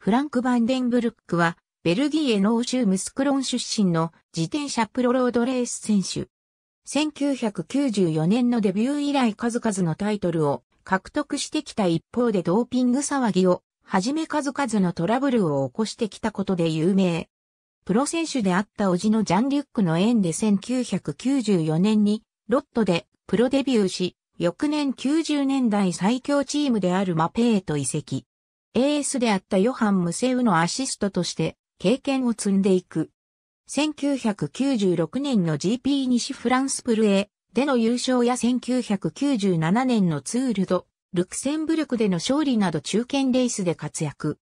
フランク・バンデンブルックは、ベルギーへ欧州ムスクロン出身の自転車プロロードレース選手。1994年のデビュー以来数々のタイトルを獲得してきた一方でドーピング騒ぎをはじめ数々のトラブルを起こしてきたことで有名。プロ選手であった叔父のジャン・リュックの縁で1994年にロットでプロデビューし、翌年90年代最強チームであるマペーと移籍。エースであったヨハン・ムセウのアシストとして経験を積んでいく。1996年の GP 西フランスプルエでの優勝や1997年のツールド、ルクセンブルクでの勝利など中堅レースで活躍。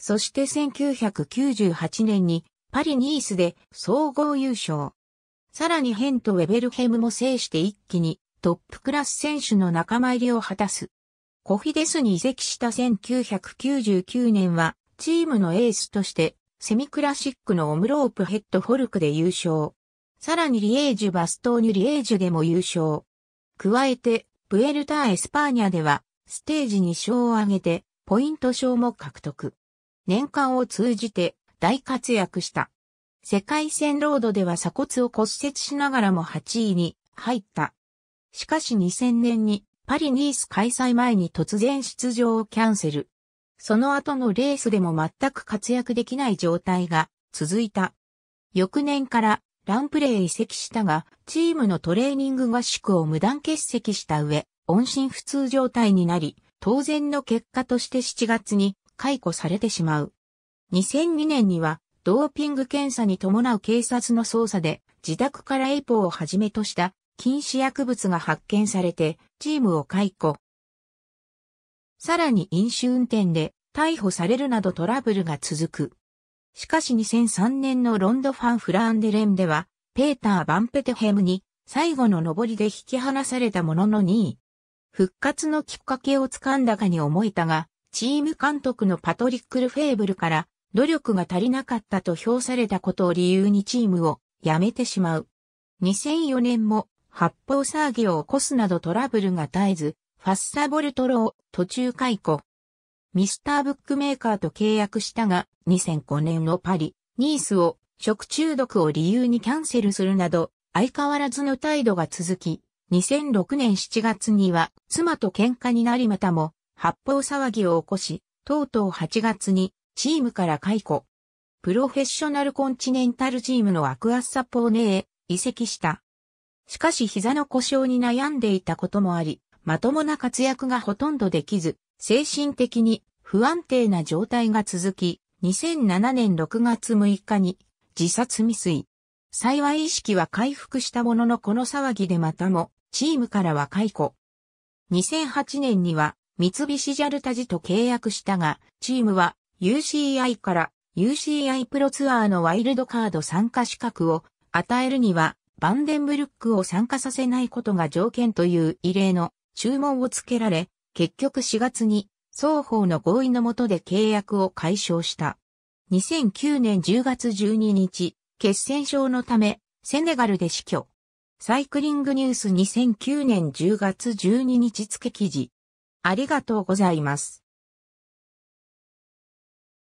そして1998年にパリ・ニースで総合優勝。さらにヘンとウェベルヘムも制して一気にトップクラス選手の仲間入りを果たす。コフィデスに移籍した1999年は、チームのエースとして、セミクラシックのオムロープヘッドフォルクで優勝。さらにリエージュバストーニュリエージュでも優勝。加えて、プエルターエスパーニャでは、ステージ2勝を挙げて、ポイント賞も獲得。年間を通じて、大活躍した。世界戦ロードでは鎖骨を骨折しながらも8位に入った。しかし2000年にパリ・ニース開催前に突然出場をキャンセル。その後のレースでも全く活躍できない状態が続いた。翌年からランプレー移籍したが、チームのトレーニング合宿を無断欠席した上、音信不通状態になり、当然の結果として7月に解雇されてしまう。2002年にはドーピング検査に伴う警察の捜査で自宅からエイポをはじめとした禁止薬物が発見されて、チームを解雇。さらに飲酒運転で逮捕されるなどトラブルが続く。しかし2003年のロンドファン・フランデレンでは、ペーター・バンペテヘムに最後の上りで引き離されたものの2位。復活のきっかけをつかんだかに思えたが、チーム監督のパトリック・ルフェーブルから努力が足りなかったと評されたことを理由にチームを辞めてしまう。2004年も発砲騒ぎを起こすなどトラブルが絶えず、ファッサボルトロを途中解雇。ミスターブックメーカーと契約したが、2005年のパリ、ニースを食中毒を理由にキャンセルするなど、相変わらずの態度が続き、2006年7月には妻と喧嘩になりまたも発砲騒ぎを起こし、とうとう8月にチームから解雇。プロフェッショナルコンチネンタルチームのアクアッサポーネへ移籍した。しかし膝の故障に悩んでいたこともあり、まともな活躍がほとんどできず、精神的に不安定な状態が続き、2007年6月6日に自殺未遂。幸い意識は回復したもののこの騒ぎでまたもチームからは解雇。2008年には三菱ジャルタジと契約したが、チームは UCI から UCI プロツアーのワイルドカード参加資格を与えるにはバンデンブルックを参加させないことが条件という異例の注文をつけられ、結局4月に双方の合意のもとで契約を解消した。2009年10月12日、血栓症のため、セネガルで死去。サイクリングニュース2009年10月12日付記事。ありがとうございます。